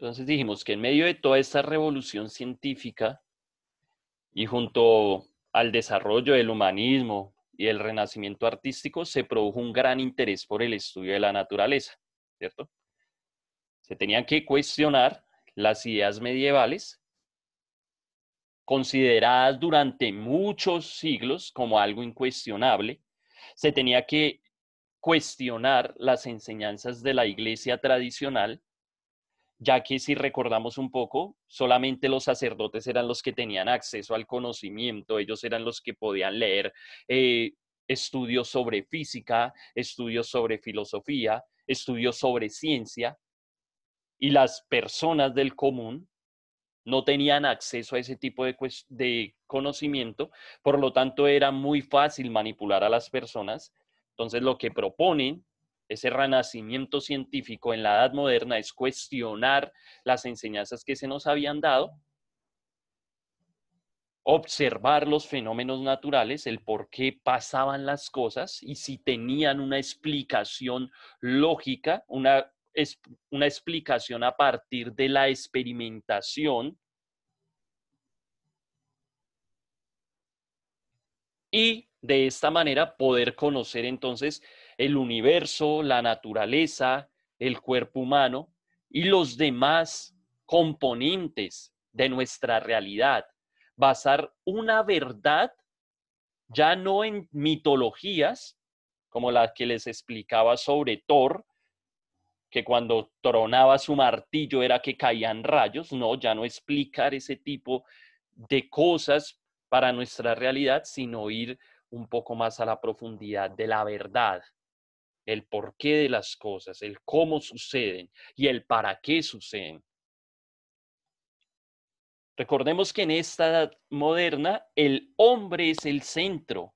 Entonces dijimos que en medio de toda esta revolución científica y junto al desarrollo del humanismo y el renacimiento artístico se produjo un gran interés por el estudio de la naturaleza, ¿cierto? Se tenían que cuestionar las ideas medievales consideradas durante muchos siglos como algo incuestionable, se tenía que cuestionar las enseñanzas de la iglesia tradicional ya que si recordamos un poco, solamente los sacerdotes eran los que tenían acceso al conocimiento, ellos eran los que podían leer eh, estudios sobre física, estudios sobre filosofía, estudios sobre ciencia, y las personas del común no tenían acceso a ese tipo de, de conocimiento, por lo tanto era muy fácil manipular a las personas. Entonces lo que proponen ese renacimiento científico en la edad moderna es cuestionar las enseñanzas que se nos habían dado, observar los fenómenos naturales, el por qué pasaban las cosas y si tenían una explicación lógica, una, una explicación a partir de la experimentación. Y de esta manera poder conocer entonces el universo, la naturaleza, el cuerpo humano y los demás componentes de nuestra realidad. Basar una verdad ya no en mitologías, como la que les explicaba sobre Thor, que cuando tronaba su martillo era que caían rayos, no, ya no explicar ese tipo de cosas para nuestra realidad, sino ir un poco más a la profundidad de la verdad, el porqué de las cosas, el cómo suceden y el para qué suceden. Recordemos que en esta edad moderna el hombre es el centro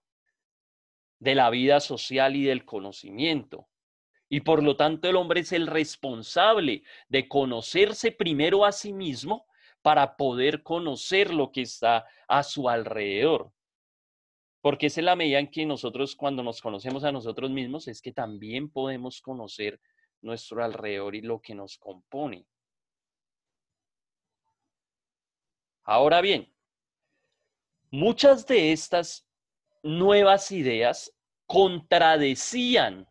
de la vida social y del conocimiento. Y por lo tanto el hombre es el responsable de conocerse primero a sí mismo para poder conocer lo que está a su alrededor. Porque es la medida en que nosotros, cuando nos conocemos a nosotros mismos, es que también podemos conocer nuestro alrededor y lo que nos compone. Ahora bien, muchas de estas nuevas ideas contradecían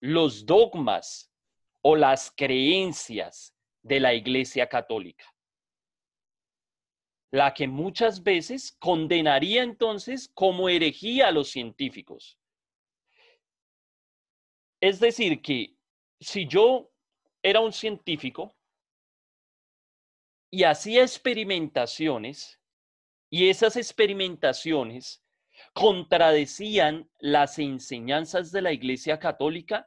los dogmas o las creencias de la Iglesia Católica la que muchas veces condenaría entonces como herejía a los científicos. Es decir, que si yo era un científico y hacía experimentaciones, y esas experimentaciones contradecían las enseñanzas de la Iglesia Católica,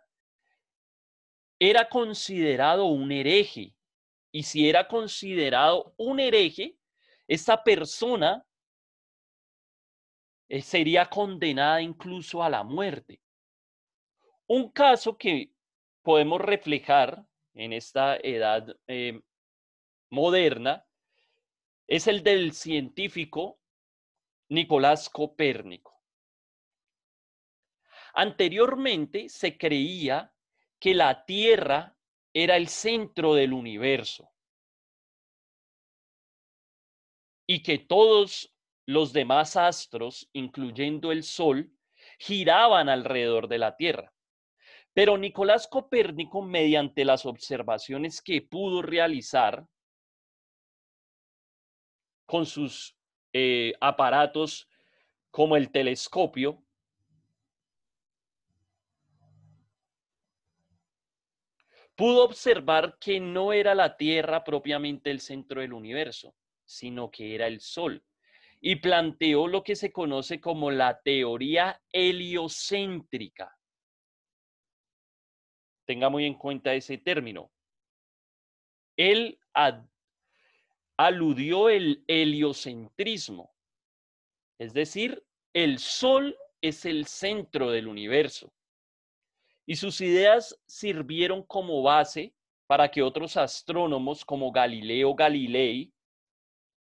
era considerado un hereje. Y si era considerado un hereje, esta persona eh, sería condenada incluso a la muerte. Un caso que podemos reflejar en esta edad em, moderna es el del científico Nicolás Copérnico. Anteriormente se creía que la Tierra era el centro del universo y que todos los demás astros, incluyendo el Sol, giraban alrededor de la Tierra. Pero Nicolás Copérnico, mediante las observaciones que pudo realizar con sus eh, aparatos como el telescopio, pudo observar que no era la Tierra propiamente el centro del universo, sino que era el Sol. Y planteó lo que se conoce como la teoría heliocéntrica. Tenga muy en cuenta ese término. Él aludió el heliocentrismo, es decir, el Sol es el centro del universo. Y sus ideas sirvieron como base para que otros astrónomos como Galileo Galilei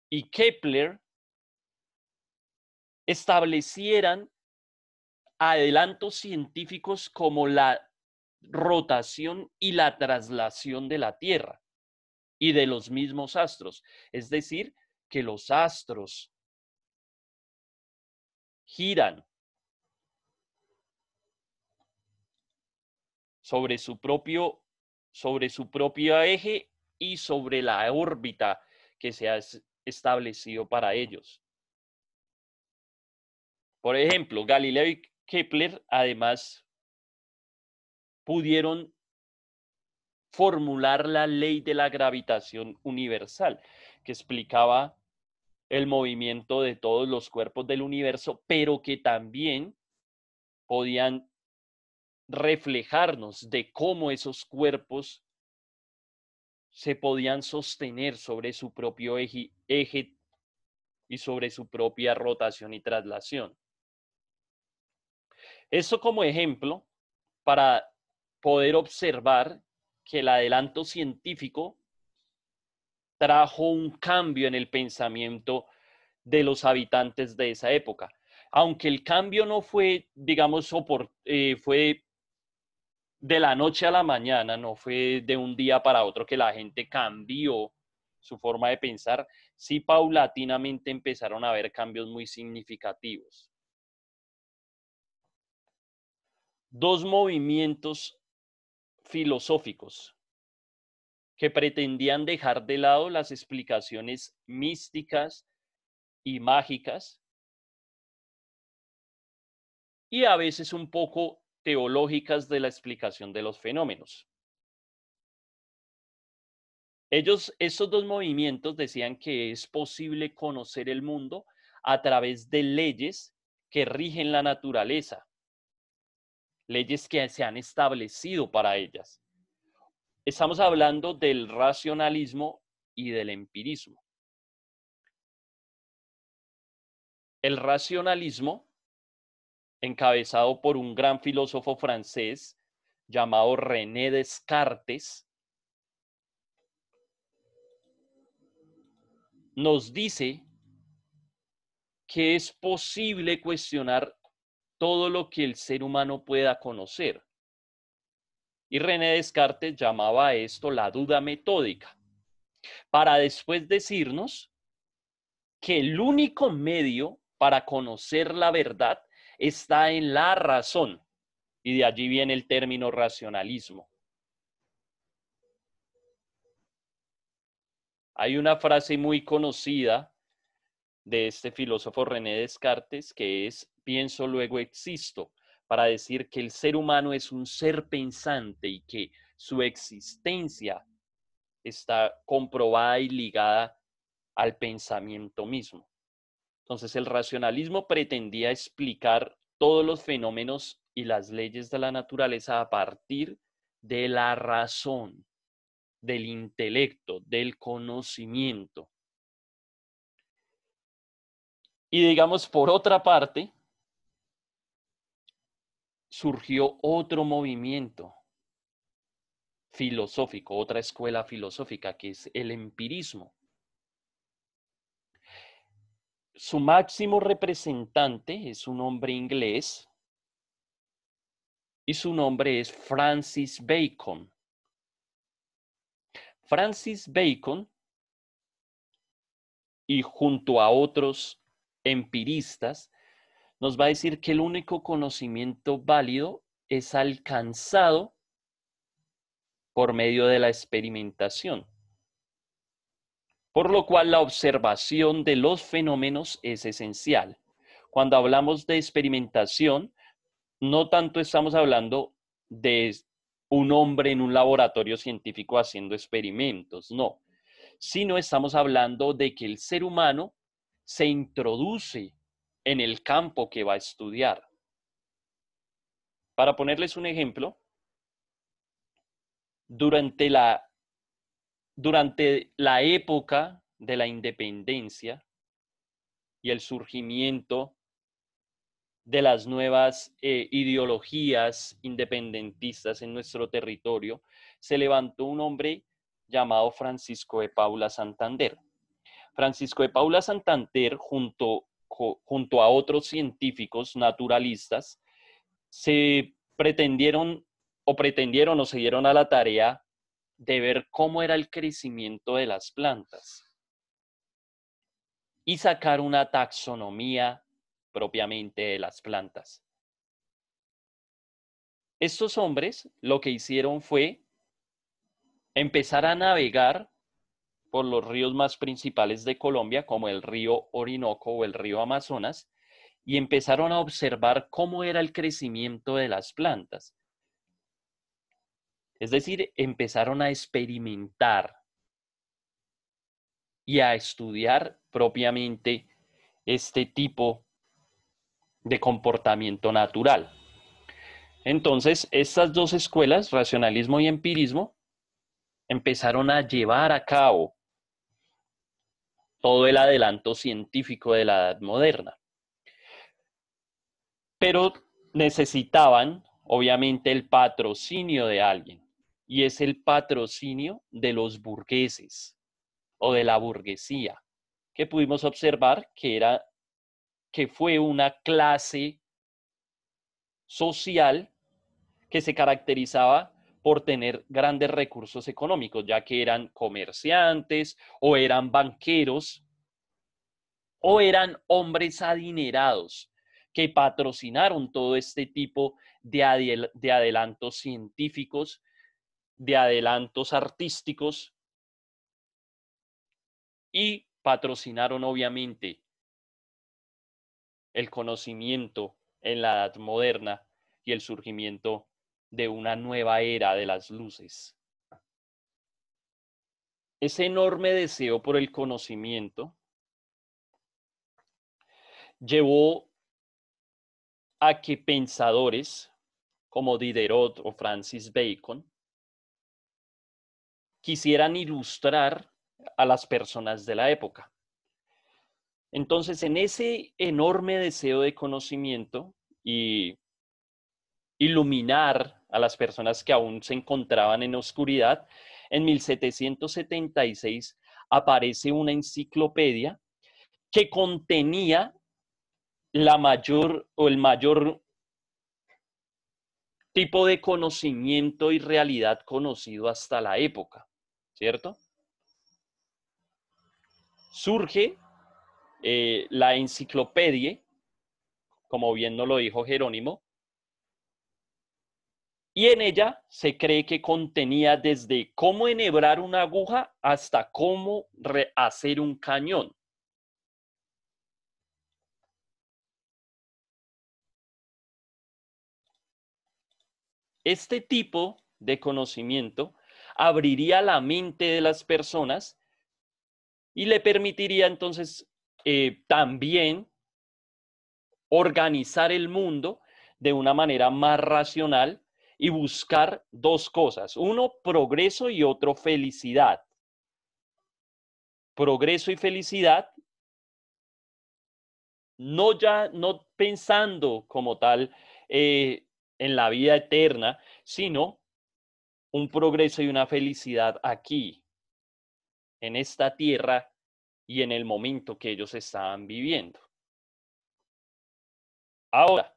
y Kepler establecieran adelantos científicos como la rotación y la traslación de la Tierra y de los mismos astros. Es decir, que los astros giran sobre su propio sobre su propio eje y sobre la órbita que se, hace, establecido para ellos. Por ejemplo, Galileo y Kepler además pudieron formular la ley de la gravitación universal, que explicaba el movimiento de todos los cuerpos del universo, pero que también podían reflejarnos de cómo esos cuerpos se podían sostener sobre su propio eje, y sobre su propia rotación y traslación. Esto como ejemplo para poder observar que el adelanto científico trajo un cambio en el pensamiento de los habitantes de esa época. Aunque el cambio no fue, digamos, eh, fue de la noche a la mañana, no fue de un día para otro que la gente cambió su forma de pensar, sí paulatinamente empezaron a haber cambios muy significativos. Dos movimientos filosóficos que pretendían dejar de lado las explicaciones místicas y mágicas y a veces un poco teológicas de la explicación de los fenómenos. Ellos, esos dos movimientos decían que es posible conocer el mundo a través de leyes que rigen la naturaleza, leyes que se han establecido para ellas. Estamos hablando del racionalismo y del empirismo. El racionalismo encabezado por un gran filósofo francés llamado René Descartes, nos dice que es posible cuestionar todo lo que el ser humano pueda conocer. Y René Descartes llamaba a esto la duda metódica, para después decirnos que el único medio para conocer la verdad está en la razón. Y de allí viene el término racionalismo. Hay una frase muy conocida de este filósofo René Descartes que es pienso luego existo, para decir que el ser humano es un ser pensante y que su existencia está comprobada y ligada al pensamiento mismo. Entonces, el racionalismo pretendía explicar todos los fenómenos y las leyes de la naturaleza a partir de la razón, del intelecto, del conocimiento. Y digamos, por otra parte, surgió otro movimiento filosófico, otra escuela filosófica, que es el empirismo. Su máximo representante es un hombre inglés y su nombre es Francis Bacon. Francis Bacon y junto a otros empiristas nos va a decir que el único conocimiento válido es alcanzado por medio de la experimentación. Por lo cual la observación de los fenómenos es esencial. Cuando hablamos de experimentación, no tanto estamos hablando de un hombre en un laboratorio científico haciendo experimentos, no, sino estamos hablando de que el ser humano se introduce en el campo que va a estudiar. Para ponerles un ejemplo, durante la durante la época de la independencia y el surgimiento de las nuevas eh, ideologías independentistas en nuestro territorio, se levantó un hombre llamado Francisco de Paula Santander. Francisco de Paula Santander, junto, junto a otros científicos naturalistas, se pretendieron o pretendieron o se dieron a la tarea de ver cómo era el crecimiento de las plantas y sacar una taxonomía propiamente de las plantas. Estos hombres lo que hicieron fue empezar a navegar por los ríos más principales de Colombia, como el río Orinoco o el río Amazonas, y empezaron a observar cómo era el crecimiento de las plantas. Es decir, empezaron a experimentar y a estudiar propiamente este tipo de comportamiento natural. Entonces, estas dos escuelas, racionalismo y empirismo, empezaron a llevar a cabo todo el adelanto científico de la edad moderna. Pero necesitaban, obviamente, el patrocinio de alguien y es el patrocinio de los burgueses o de la burguesía, que pudimos observar que era que fue una clase social que se caracterizaba por tener grandes recursos económicos, ya que eran comerciantes o eran banqueros o eran hombres adinerados que patrocinaron todo este tipo de, de adelantos científicos de adelantos artísticos y patrocinaron obviamente el conocimiento en la edad moderna y el surgimiento de una nueva era de las luces. Ese enorme deseo por el conocimiento llevó a que pensadores como Diderot o Francis Bacon quisieran ilustrar a las personas de la época. Entonces, en ese enorme deseo de conocimiento y iluminar a las personas que aún se encontraban en oscuridad, en 1776 aparece una enciclopedia que contenía la mayor o el mayor tipo de conocimiento y realidad conocido hasta la época. ¿cierto? Surge eh, la enciclopedia, como bien nos lo dijo Jerónimo, y en ella se cree que contenía desde cómo enhebrar una aguja hasta cómo rehacer un cañón. Este tipo de conocimiento abriría la mente de las personas y le permitiría entonces eh, también organizar el mundo de una manera más racional y buscar dos cosas, uno progreso y otro felicidad. Progreso y felicidad, no ya, no pensando como tal eh, en la vida eterna, sino un progreso y una felicidad aquí, en esta tierra y en el momento que ellos estaban viviendo. Ahora,